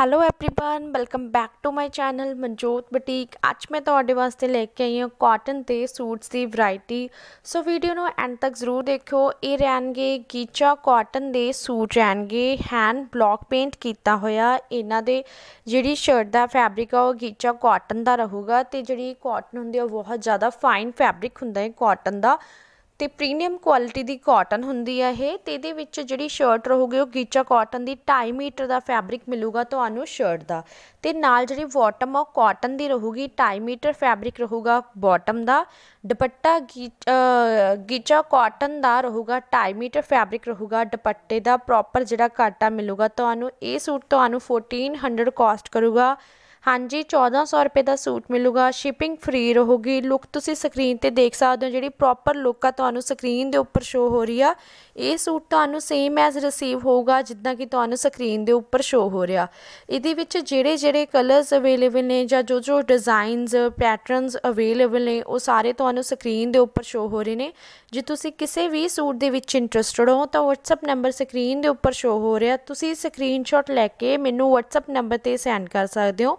hello everyone welcome back to my channel Manjot boutique ਅੱਜ ਮੈਂ ਤੁਹਾਡੇ ਵਾਸਤੇ ਲੈ ਕੇ ਆਈ ਹਾਂ ਕਾਟਨ ਤੇ ਸੂਟਸ ਦੀ ਵੈਰਾਈਟੀ ਸੋ ਵੀਡੀਓ ਨੂੰ ਐਂਡ ਤੱਕ ਜ਼ਰੂਰ ਦੇਖਿਓ ਇਹ ਰਹਿਣਗੇ ਗੀਚਾ ਕਾਟਨ ਦੇ ਸੂਟ ਰਹਿਣਗੇ ਹੈਂਡ ਬਲੌਕ ਪੇਂਟ ਕੀਤਾ ਹੋਇਆ ਇਹਨਾਂ ਦੇ ਜਿਹੜੀ ਸ਼ਰਟ ਦਾ ਫੈਬਰਿਕ ਆ ਉਹ ਗੀਚਾ ਕਾਟਨ ਦਾ ਰਹੂਗਾ ਤੇ ਜਿਹੜੀ ਕਾਟਨ ਹੁੰਦੀ ਆ ਬਹੁਤ ਜ਼ਿਆਦਾ ਫਾਈਨ ਫੈਬਰਿਕ ਹੁੰਦਾ ਹੈ ਕਾਟਨ ਦਾ ਤੇ ਪ੍ਰੀਮੀਅਮ ਕੁਆਲਿਟੀ ਦੀ ਕਾਟਨ ਹੁੰਦੀ ਹੈ ਇਹ ਤੇ ਇਹਦੇ ਵਿੱਚ ਜਿਹੜੀ ਸ਼ਰਟ ਰਹੂਗੀ ਉਹ ਗੀਚਾ ਕਾਟਨ ਦੀ 2.5 ਮੀਟਰ ਦਾ ਫੈਬਰਿਕ ਮਿਲੂਗਾ ਤੁਹਾਨੂੰ ਸ਼ਰਟ ਦਾ ਤੇ ਨਾਲ ਜਿਹੜੀ ਬਾਟਮ ਉਹ ਕਾਟਨ ਦੀ ਰਹੂਗੀ 2.5 ਮੀਟਰ ਫੈਬਰਿਕ ਰਹੂਗਾ ਬਾਟਮ ਦਾ ਦੁਪੱਟਾ ਗੀਚਾ ਕਾਟਨ ਦਾ ਰਹੂਗਾ 2.5 ਮੀਟਰ ਫੈਬਰਿਕ ਰਹੂਗਾ ਦੁਪੱਟੇ ਦਾ ਪ੍ਰੋਪਰ ਜਿਹੜਾ ਕਾਟਾ ਮਿਲੂਗਾ ਤੁਹਾਨੂੰ ਇਹ ਸੂਟ ਤੁਹਾਨੂੰ 1400 ਕਾਸਟ ਕਰੂਗਾ ਹਾਂਜੀ 1400 ਰੁਪਏ ਦਾ ਸੂਟ ਮਿਲੂਗਾ ਸ਼ਿਪਿੰਗ ਫ੍ਰੀ ਰਹੂਗੀ ਲੁੱਕ ਤੁਸੀਂ ਸਕਰੀਨ ਤੇ ਦੇਖ ਸਕਦੇ ਹੋ ਜਿਹੜੀ ਪ੍ਰੋਪਰ ਲੁੱਕ ਆ ਤੁਹਾਨੂੰ ਸਕਰੀਨ ਦੇ ਉੱਪਰ ਸ਼ੋ ਹੋ ਰਹੀ ਆ ਇਹ ਸੂਟ ਤੁਹਾਨੂੰ ਸੇਮ ਐਜ਼ ਰਿਸੀਵ ਹੋਊਗਾ ਜਿੱਦਾਂ ਕਿ ਤੁਹਾਨੂੰ ਸਕਰੀਨ ਦੇ ਉੱਪਰ ਸ਼ੋ ਹੋ ਰਿਹਾ ਇਹਦੇ ਵਿੱਚ ਜਿਹੜੇ ਜਿਹੜੇ ਕਲਰਸ ਅਵੇਲੇਬਲ ਨੇ ਜਾਂ ਜੋ ਜੋ ਡਿਜ਼ਾਈਨਸ ਪੈਟਰਨਸ ਅਵੇਲੇਬਲ ਨੇ ਉਹ ਸਾਰੇ ਤੁਹਾਨੂੰ ਸਕਰੀਨ ਦੇ ਉੱਪਰ ਸ਼ੋ ਹੋ ਰਹੇ ਨੇ ਜੇ ਤੁਸੀਂ ਕਿਸੇ ਵੀ ਸੂਟ ਦੇ ਵਿੱਚ ਇੰਟਰਸਟਡ ਹੋ ਤਾਂ WhatsApp ਨੰਬਰ ਸਕਰੀਨ ਦੇ ਉੱਪਰ ਸ਼ੋ ਹੋ ਰਿਹਾ ਤੁਸੀਂ ਸਕਰੀਨਸ਼ਾਟ ਲੈ ਕੇ ਮੈਨੂੰ WhatsApp ਨੰਬਰ ਤੇ ਸੈਂਡ ਕਰ ਸਕਦੇ ਹੋ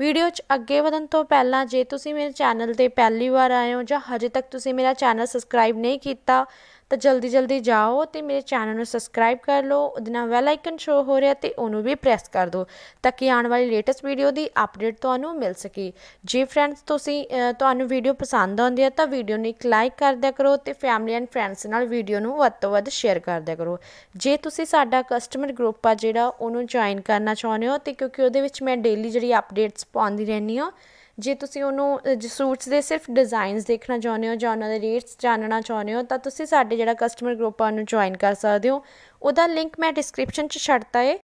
ਵੀਡੀਓ 'ਚ ਅੱਗੇ ਵਧਣ ਤੋਂ ਪਹਿਲਾਂ ਜੇ ਤੁਸੀਂ ਮੇਰੇ ਚੈਨਲ ਤੇ ਪਹਿਲੀ ਵਾਰ ਆਏ ਹੋ ਜਾਂ ਹਜੇ ਤੱਕ ਤੁਸੀਂ ਮੇਰਾ ਚੈਨਲ ਸਬਸਕ੍ਰਾਈਬ ਨਹੀਂ ਕੀਤਾ ਤਾਂ ਜਲਦੀ ਜਲਦੀ ਜਾਓ ਤੇ ਮੇਰੇ ਚੈਨਲ ਨੂੰ ਸਬਸਕ੍ਰਾਈਬ ਕਰ ਲਓ ਉਹਦੇ ਨਾਲ ਵੈਲ ਆਈਕਨ ਸ਼ੋ ਹੋ ਰਿਹਾ ਤੇ ਉਹਨੂੰ ਵੀ ਪ੍ਰੈਸ ਕਰ ਦਿਓ ਤਾਂ ਕਿ ਆਉਣ ਵਾਲੀ ਲੇਟੈਸਟ ਵੀਡੀਓ ਦੀ ਅਪਡੇਟ ਤੁਹਾਨੂੰ ਮਿਲ ਸਕੇ ਜੇ ਫਰੈਂਡਸ ਤੁਸੀਂ ਤੁਹਾਨੂੰ ਵੀਡੀਓ ਪਸੰਦ ਆਉਂਦੀ ਹੈ ਤਾਂ ਵੀਡੀਓ ਨੂੰ ਇੱਕ ਲਾਈਕ ਕਰ ਦਿਆ ਕਰੋ ਤੇ ਫੈਮਿਲੀ ਐਂਡ ਫਰੈਂਡਸ ਨਾਲ ਵੀਡੀਓ ਨੂੰ ਵੱਧ ਤੋਂ ਵੱਧ ਸ਼ੇਅਰ ਕਰ ਦਿਆ ਕਰੋ ਜੇ ਤੁਸੀਂ ਸਾਡਾ ਕਸਟਮਰ ਗਰੁੱਪ ਆ ਜਿਹੜਾ ਉਹਨੂੰ ਜੁਆਇਨ ਕਰਨਾ ਚਾਹੁੰਦੇ ਹੋ ਤੇ ਕਿਉਂਕਿ ਉਹਦੇ ਵਿੱਚ ਮੈਂ ਡੇਲੀ ਜਿਹੜੀ ਅਪਡੇਟਸ ਪਾਉਂਦੀ ਰਹਿਣੀ ਆ ਜੇ ਤੁਸੀਂ ਉਹਨੂੰ ਸੂਟਸ ਦੇ ਸਿਰਫ ਡਿਜ਼ਾਈਨਸ ਦੇਖਣਾ ਚਾਹੁੰਦੇ ਹੋ ਜਾਂ ਉਹਨਾਂ ਦੇ ਰੇਟਸ ਜਾਣਨਾ ਚਾਹੁੰਦੇ ਹੋ ਤਾਂ ਤੁਸੀਂ ਸਾਡੇ ਜਿਹੜਾ ਕਸਟਮਰ ਗਰੁੱਪ ਆ ਨੂੰ ਜੁਆਇਨ ਕਰ ਸਕਦੇ ਹੋ ਉਹਦਾ ਲਿੰਕ ਮੈਂ ਡਿਸਕ੍ਰਿਪਸ਼ਨ 'ਚ ਛੱਡਤਾ ਹੈ